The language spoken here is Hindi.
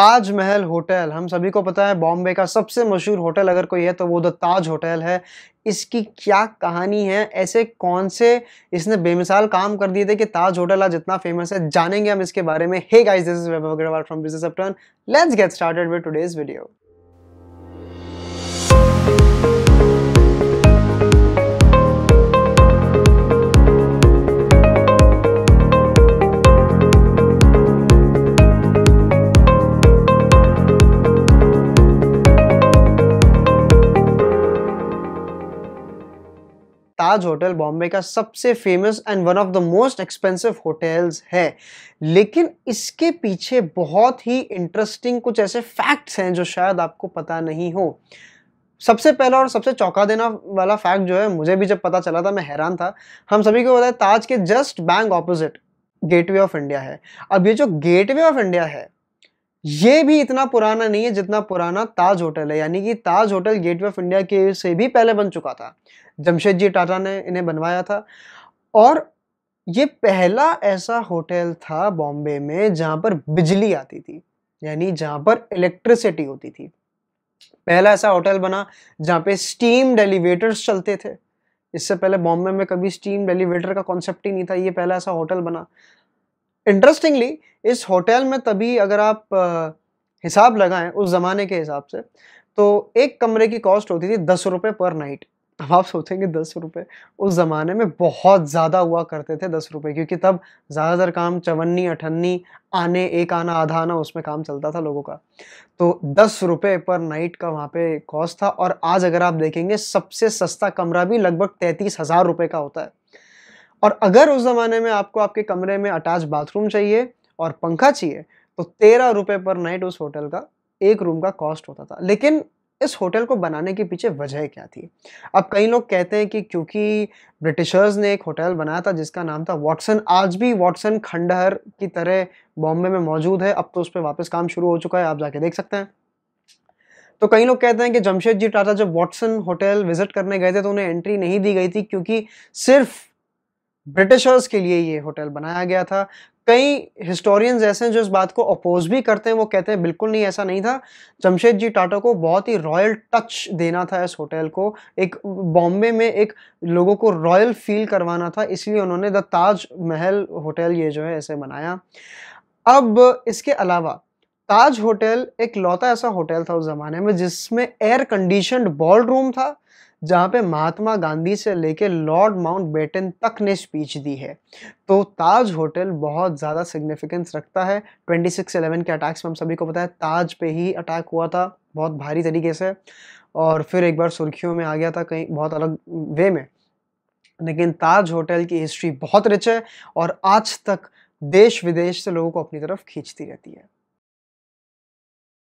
ताजमहल होटल हम सभी को पता है बॉम्बे का सबसे मशहूर होटल अगर कोई है तो वो द ताज होटल है इसकी क्या कहानी है ऐसे कौन से इसने बेमिसाल काम कर दिए थे कि ताज होटल आज इतना फेमस है जानेंगे हम इसके बारे में hey guys this is Agarwal from business upturn let's get started with today's video Taj hotel Bombay का सबसे famous and one of the most expensive hotels है लेकिन इसके पीछे बहुत ही इंटरेस्टिंग कुछ ऐसे फैक्ट्स हैं जो शायद आपको पता नहीं हो सबसे पहला और सबसे चौंका देना वाला फैक्ट जो है मुझे भी जब पता चला था मैं हैरान था हम सभी को पता है ताज के just bang opposite Gateway of India है अब ये जो गेटवे ऑफ इंडिया है ये भी इतना पुराना नहीं है जितना पुराना ताज होटल है यानी कि Taj hotel Gateway of India के से भी पहले बन चुका था जमशेद जी टाटा ने इन्हें बनवाया था और ये पहला ऐसा होटल था बॉम्बे में जहाँ पर बिजली आती थी यानी जहाँ पर इलेक्ट्रिसिटी होती थी पहला ऐसा होटल बना जहाँ पे स्टीम डेलीवेटर चलते थे इससे पहले बॉम्बे में कभी स्टीम डेलीवेटर का कॉन्सेप्ट ही नहीं था ये पहला ऐसा होटल बना इंटरेस्टिंगली इस होटल में तभी अगर आप हिसाब लगाएं उस ज़माने के हिसाब से तो एक कमरे की कॉस्ट होती थी दस रुपये पर नाइट अब आप सोचेंगे दस रुपये उस ज़माने में बहुत ज़्यादा हुआ करते थे दस रुपये क्योंकि तब ज़्यादातर काम चवन्नी अठन्नी आने एक आना आधा आना उसमें काम चलता था लोगों का तो दस रुपये पर नाइट का वहाँ पे कॉस्ट था और आज अगर आप देखेंगे सबसे सस्ता कमरा भी लगभग तैंतीस हज़ार रुपये का होता है और अगर उस ज़माने में आपको आपके कमरे में अटैच बाथरूम चाहिए और पंखा चाहिए तो तेरह रुपये पर नाइट उस होटल का एक रूम का कॉस्ट होता था लेकिन इस होटल को बनाने के पीछे वजह क्या थी अब कई लोग कहते हैं कि क्योंकि ब्रिटिशर्स ने एक होटल बनाया था जिसका नाम था वॉटसन आज भी वॉटसन खंडहर की तरह बॉम्बे में मौजूद है अब तो उस पर वापस काम शुरू हो चुका है आप जाके देख सकते हैं तो कई लोग कहते हैं कि जमशेद जी टाटा जब वॉटसन होटल विजिट करने गए थे तो उन्हें एंट्री नहीं दी गई थी क्योंकि सिर्फ ब्रिटिशर्स के लिए ये होटल बनाया गया था कई हिस्टोरियंस ऐसे हैं जो इस बात को अपोज भी करते हैं वो कहते हैं बिल्कुल नहीं ऐसा नहीं था जमशेद जी टाटा को बहुत ही रॉयल टच देना था इस होटल को एक बॉम्बे में एक लोगों को रॉयल फील करवाना था इसलिए उन्होंने द ताज महल होटल ये जो है ऐसे बनाया अब इसके अलावा ताज होटल एक लौता ऐसा होटल था उस ज़माने में जिसमें एयर कंडीशनड बॉल रूम था जहाँ पे महात्मा गांधी से लेके लॉर्ड माउंट बेटन तक ने स्पीच दी है तो ताज होटल बहुत ज़्यादा सिग्निफिकेंस रखता है 2611 के अटैक्स में हम सभी को पता है ताज पे ही अटैक हुआ था बहुत भारी तरीके से और फिर एक बार सुर्खियों में आ गया था कहीं बहुत अलग वे में लेकिन ताज होटल की हिस्ट्री बहुत रिच है और आज तक देश विदेश से लोगों को अपनी तरफ खींचती रहती है